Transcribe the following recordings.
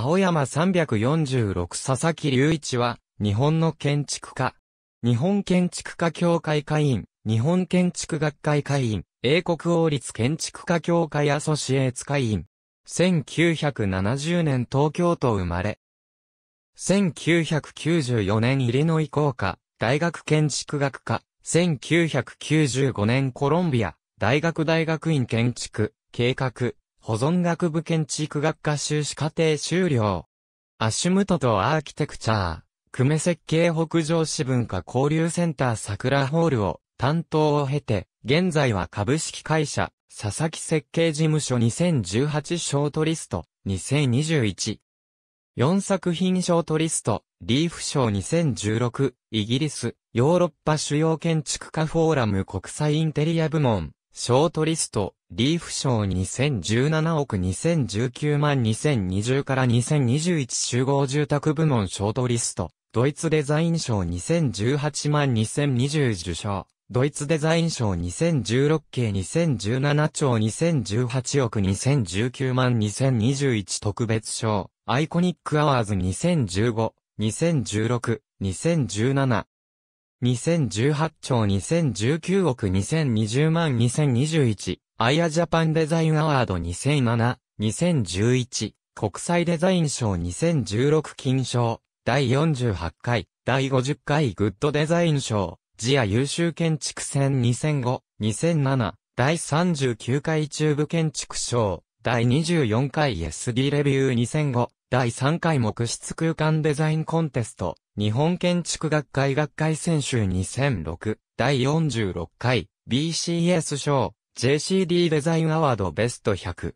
青山346佐々木隆一は、日本の建築家。日本建築家協会会員、日本建築学会会員、英国王立建築家協会アソシエーツ会員。1970年東京都生まれ。1994年イリノイ工科、大学建築学科、1995年コロンビア、大学大学院建築、計画、保存学部建築学科修士課程修了。アシュムトとアーキテクチャー、久米設計北上市文化交流センター桜ホールを担当を経て、現在は株式会社、佐々木設計事務所2018ショートリスト、2021。4作品ショートリスト、リーフ賞2016、イギリス、ヨーロッパ主要建築家フォーラム国際インテリア部門、ショートリスト、リーフ賞2017億2019万2020から2021集合住宅部門ショートリスト、ドイツデザイン賞2018万2020受賞、ドイツデザイン賞2016系2017兆2018億2019万2021特別賞、アイコニックアワーズ2015、2016、2017、2018兆2019億2020万2021アイアジャパンデザインアワード2007、2011国際デザイン賞2016金賞第48回第50回グッドデザイン賞ジア優秀建築戦2005、2007第39回中部建築賞第24回 SD レビュー2005第3回木質空間デザインコンテスト、日本建築学会学会選手2006、第46回 BCS 賞、JCD デザインアワードベスト100。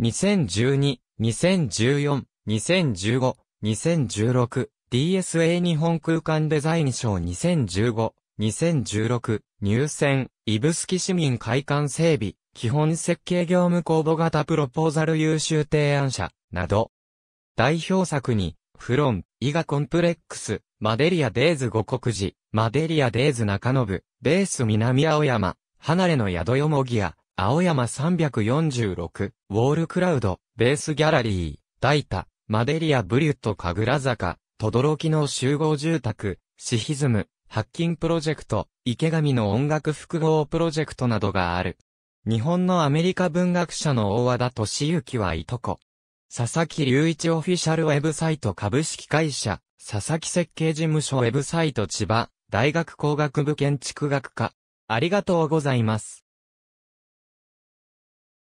2012、2014、2015、2016、DSA 日本空間デザイン賞2015、2016、入選、指宿市民会館整備、基本設計業務公募型プロポーザル優秀提案者、など、代表作に、フロン、イガコンプレックス、マデリアデーズ五国寺、マデリアデーズ中信、ベース南青山、離れの宿よもぎや、青山346、ウォールクラウド、ベースギャラリー、大田、マデリアブリュット神楽坂、きの集合住宅、シヒズム、ハッキンプロジェクト、池上の音楽複合プロジェクトなどがある。日本のアメリカ文学者の大和田敏幸はいとこ。佐々木隆一オフィシャルウェブサイト株式会社、佐々木設計事務所ウェブサイト千葉、大学工学部建築学科。ありがとうございます。